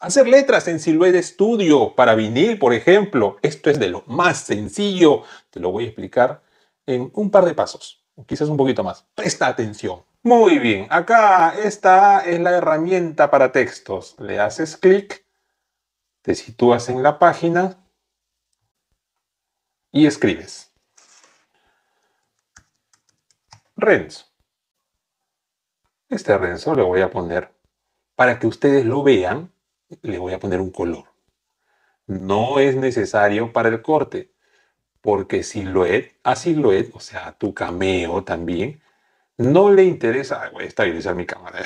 Hacer letras en Silhouette estudio para vinil, por ejemplo, esto es de lo más sencillo. Te lo voy a explicar en un par de pasos, quizás un poquito más. Presta atención. Muy bien, acá esta es la herramienta para textos. Le haces clic, te sitúas en la página y escribes. Renzo. Este Renzo le voy a poner para que ustedes lo vean le voy a poner un color. No es necesario para el corte, porque así lo es o sea, a tu cameo también, no le interesa. Voy a estabilizar mi cámara.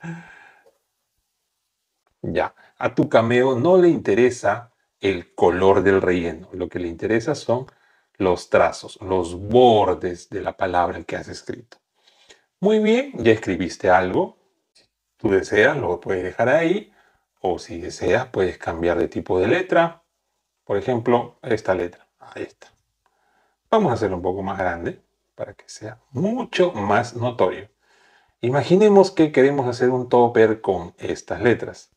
ya, a tu cameo no le interesa el color del relleno. Lo que le interesa son los trazos, los bordes de la palabra que has escrito. Muy bien, ya escribiste algo. Si tú deseas, lo puedes dejar ahí o si deseas, puedes cambiar de tipo de letra. Por ejemplo, esta letra. Ahí está. Vamos a hacerlo un poco más grande para que sea mucho más notorio. Imaginemos que queremos hacer un topper con estas letras.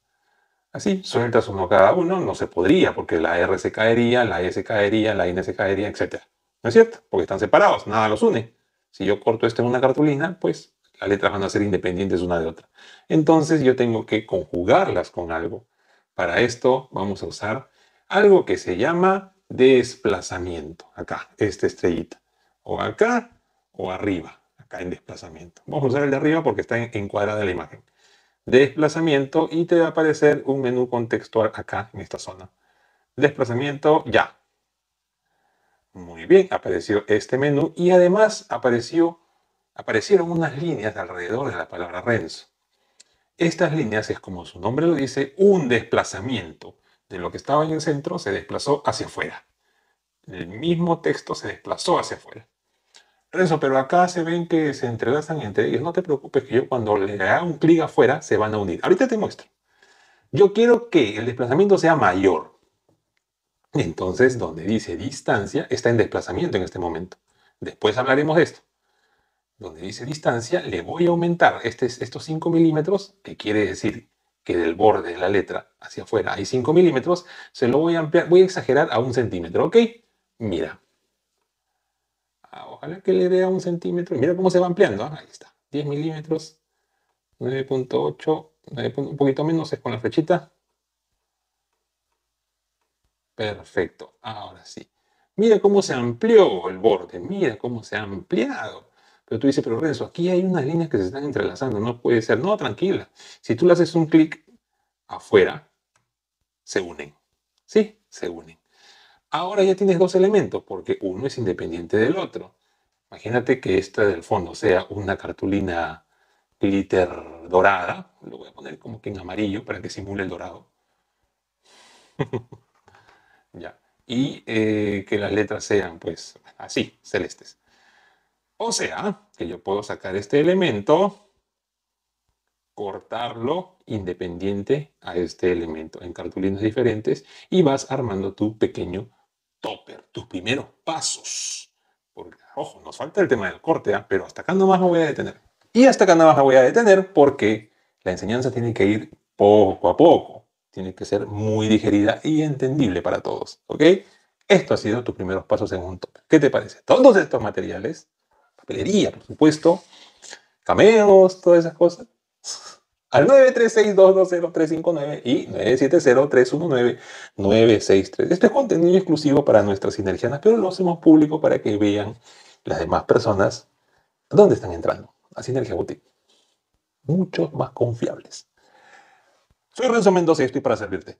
Así, sueltas uno cada uno, no se podría, porque la R se caería, la S caería, la N se caería, etcétera. ¿No es cierto? Porque están separados, nada los une. Si yo corto esto en una cartulina, pues las letras van a ser independientes una de otra. Entonces yo tengo que conjugarlas con algo. Para esto vamos a usar algo que se llama desplazamiento. Acá, esta estrellita. O acá o arriba. Acá en desplazamiento. Vamos a usar el de arriba porque está encuadrada de la imagen. Desplazamiento y te va a aparecer un menú contextual acá en esta zona. Desplazamiento ya. Muy bien, apareció este menú y además apareció aparecieron unas líneas alrededor de la palabra Renzo. Estas líneas es como su nombre lo dice, un desplazamiento de lo que estaba en el centro se desplazó hacia afuera. El mismo texto se desplazó hacia afuera. Renzo, pero acá se ven que se entrelazan entre ellos. No te preocupes que yo cuando le haga un clic afuera se van a unir. Ahorita te muestro. Yo quiero que el desplazamiento sea mayor. Entonces, donde dice distancia, está en desplazamiento en este momento. Después hablaremos de esto donde dice distancia, le voy a aumentar este, estos 5 milímetros, que quiere decir que del borde de la letra hacia afuera hay 5 milímetros, se lo voy a ampliar, voy a exagerar a un centímetro, ¿ok? Mira. Ah, ojalá que le dé a un centímetro. Mira cómo se va ampliando. ¿ah? Ahí está. 10 milímetros, 9.8, un poquito menos es con la flechita. Perfecto. Ahora sí. Mira cómo se amplió el borde. Mira cómo se ha ampliado. Pero tú dices, pero Renzo, aquí hay unas líneas que se están entrelazando, no puede ser. No, tranquila. Si tú le haces un clic afuera, se unen. ¿Sí? Se unen. Ahora ya tienes dos elementos, porque uno es independiente del otro. Imagínate que esta del fondo sea una cartulina glitter dorada. Lo voy a poner como que en amarillo para que simule el dorado. ya. Y eh, que las letras sean, pues, así, celestes. O sea, que yo puedo sacar este elemento, cortarlo independiente a este elemento en cartulinas diferentes y vas armando tu pequeño topper, tus primeros pasos. Porque, ojo, nos falta el tema del corte, ¿ah? pero hasta acá nomás me voy a detener. Y hasta acá nomás me voy a detener porque la enseñanza tiene que ir poco a poco. Tiene que ser muy digerida y entendible para todos, ¿ok? Esto ha sido tus primeros pasos en un topper. ¿Qué te parece? Todos estos materiales papelería, por supuesto, cameos, todas esas cosas. Al 936220359 y 970-319-963. Este es contenido exclusivo para nuestras sinergianas, pero lo hacemos público para que vean las demás personas dónde están entrando. A Sinergia Boutique. Muchos más confiables. Soy Renzo Mendoza y estoy para servirte.